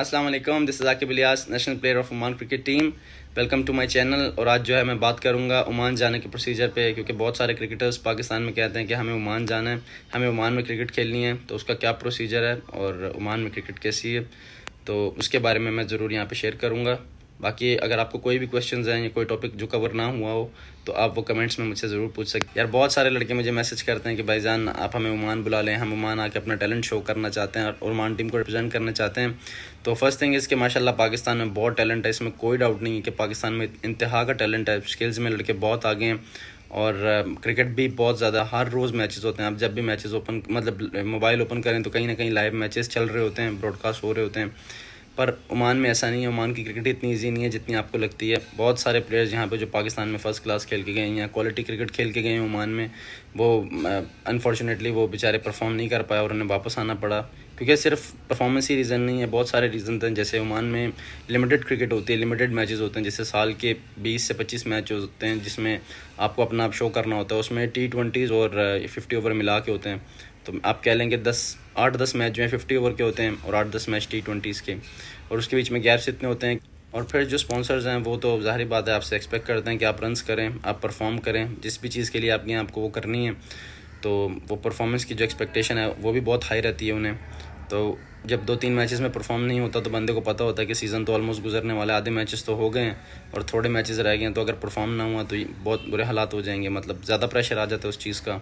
Aslam this is Aqib Ilyas national player of Oman cricket team welcome to my channel और आज जो है मैं बात करूंगा ओमान जाने के प्रोसीजर पे क्योंकि बहुत सारे क्रिकेटर्स पाकिस्तान में कहते हैं कि हमें ओमान जाना है हमें ओमान में क्रिकेट खेलनी है तो उसका क्या प्रोसीजर है और ओमान में क्रिकेट कैसी है तो उसके बारे में मैं ज़रूर यहाँ पर शेयर करूँगा बाकी अगर आपको कोई भी क्वेश्चन हैं या कोई टॉपिक जो कवर ना हुआ हो तो आप वो कमेंट्स में मुझसे ज़रूर पूछ सकते यार बहुत सारे लड़के मुझे मैसेज करते हैं कि भाई जान आप हमें ओमान बुला लें हम ओमान आके अपना टैलेंट शो करना चाहते हैं और ओमान टीम को रिप्रेजेंट करना चाहते हैं तो फर्स्ट थिंग इसके माशाला पाकिस्तान में बहुत टैलेंट है इसमें कोई डाउट नहीं है कि पाकिस्तान में इंतहा का टैलेंट है स्किल्स में लड़के बहुत आगे हैं और क्रिकेट भी बहुत ज़्यादा हर रोज़ मैचेस होते हैं आप जब भी मैचेस ओपन मतलब मोबाइल ओपन करें तो कहीं ना कहीं लाइव मैचेस चल रहे होते हैं ब्रॉडकास्ट हो रहे होते हैं पर ओमान में ऐसा नहीं है ओमान की क्रिकेट इतनी ईजी नहीं है जितनी आपको लगती है बहुत सारे प्लेयर्स यहाँ पे जो पाकिस्तान में फ़र्स्ट क्लास खेल के गए हैं या क्वालिटी क्रिकेट खेल के गए हैं ओमान में वो अनफॉर्चुनेटली वो बेचारे परफॉर्म नहीं कर पाए और उन्हें वापस आना पड़ा क्योंकि सिर्फ परफॉर्मेंस ही रीज़न नहीं है बहुत सारे रीज़न हैं जैसे ओमान में लिमिटेड क्रिकेट होती है लिमिटेड मैचेस होते हैं जैसे साल के 20 से 25 मैच होते हैं जिसमें आपको अपना आप शो करना होता है उसमें टी ट्वेंटीज़ और फिफ्टी ओवर मिला के होते हैं तो आप कह लेंगे दस आठ दस मैच जो हैं फिफ्टी ओवर के होते हैं और आठ दस मैच टी ट्वेंटीज़ के और उसके बीच में गैप्स इतने होते हैं और फिर जो स्पॉन्सर्स हैं वो तो जाहिर बात है आपसे एक्सपेक्ट करते हैं कि आप रनस करें आप परफॉर्म करें जिस भी चीज़ के लिए आपके यहाँ आपको वो करनी है तो वो परफॉर्मेंस की जो एक्सपेक्टेशन है वो भी बहुत हाई रहती है उन्हें तो जब दो तीन मैचेस में परफॉर्म नहीं होता तो बंदे को पता होता है कि सीज़न तो ऑलमोस्ट गुजरने वाले आधे मैचेस तो हो गए हैं और थोड़े मैचेस रह गए हैं तो अगर परफॉर्म ना हुआ तो बहुत बुरे हालात हो जाएंगे मतलब ज़्यादा प्रेशर आ जाता है उस चीज़ का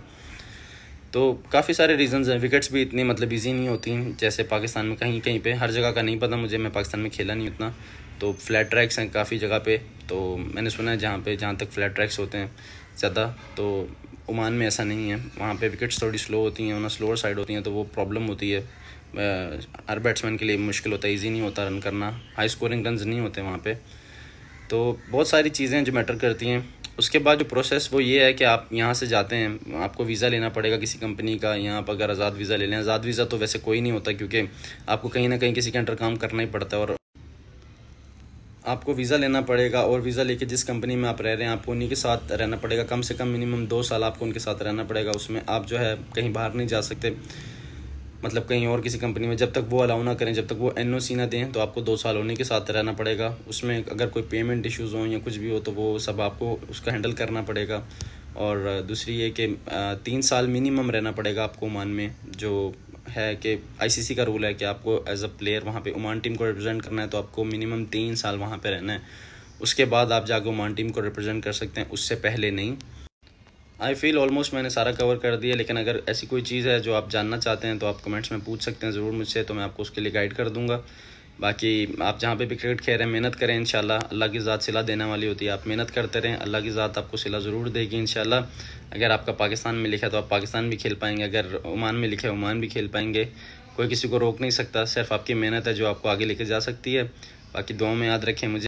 तो काफ़ी सारे रीजंस हैं विकेट्स भी इतनी मतलब ईजी नहीं होती जैसे पाकिस्तान में कहीं कहीं पर हर जगह का नहीं पता मुझे मैं पाकिस्तान में खेला नहीं उतना तो फ्लैट ट्रैक्स हैं काफ़ी जगह पर तो मैंने सुना है जहाँ पर जहाँ तक फ्लैट ट्रैक्स होते हैं ज़्यादा तो ओमान में ऐसा नहीं है वहाँ पे विकेट्स थोड़ी स्लो होती हैं वरना स्लोअर साइड होती हैं तो वो प्रॉब्लम होती है हर बैट्समैन के लिए मुश्किल होता है ईजी नहीं होता रन करना हाई स्कोरिंग रन नहीं होते वहाँ पर तो बहुत सारी चीज़ें जो मैटर करती हैं उसके बाद जो प्रोसेस वो ये है कि आप यहाँ से जाते हैं आपको वीज़ा लेना पड़ेगा किसी कंपनी का यहाँ आप अगर आज़ाद वीज़ा ले लें आज़ाद वीज़ा तो वैसे कोई नहीं होता क्योंकि आपको कहीं ना कहीं किसी के अंडर काम करना ही पड़ता है और आपको वीज़ा लेना पड़ेगा और वीज़ा लेके जिस कंपनी में आप रह रहे हैं आपको उन्हीं के साथ रहना पड़ेगा कम से कम मिनिमम दो साल आपको उनके साथ रहना पड़ेगा उसमें आप जो है कहीं बाहर नहीं जा सकते मतलब कहीं और किसी कंपनी में जब तक वो अलाउ ना करें जब तक वो एन ना दें तो आपको दो साल उन्हीं के साथ रहना पड़ेगा उसमें अगर कोई पेमेंट इशूज़ हों या कुछ भी हो तो वो सब आपको उसका हैंडल करना पड़ेगा और दूसरी ये कि तीन साल मिनिमम रहना पड़ेगा आपको ओमान में जो है कि आईसीसी का रूल है कि आपको एज अ प्लेयर वहाँ पे ओमान टीम को रिप्रेजेंट करना है तो आपको मिनिमम तीन साल वहाँ पे रहना है उसके बाद आप जाकर ओमान टीम को रिप्रेजेंट कर सकते हैं उससे पहले नहीं आई फील ऑलमोस्ट मैंने सारा कवर कर दिया लेकिन अगर ऐसी कोई चीज़ है जो आप जानना चाहते हैं तो आप कमेंट्स में पूछ सकते हैं ज़रूर मुझसे तो मैं आपको उसके लिए गाइड कर दूँगा बाकी आप जहाँ पे भी क्रिकेट खेल रहे हैं मेहनत करें शाला अल्लाह की ज़ात सिला देने वाली होती है आप मेहनत करते रहें अल्लाह की ज़ात आपको सिला ज़रूर देगी इंशाल्लाह अगर आपका पाकिस्तान में लिखा तो आप पाकिस्तान भी खेल पाएंगे अगर ओमान में लिखे ओमान भी खेल पाएंगे कोई किसी को रोक नहीं सकता सिर्फ आपकी मेहनत है जो आपको आगे लेके जा सकती है बाकी दुआ में याद रखें मुझे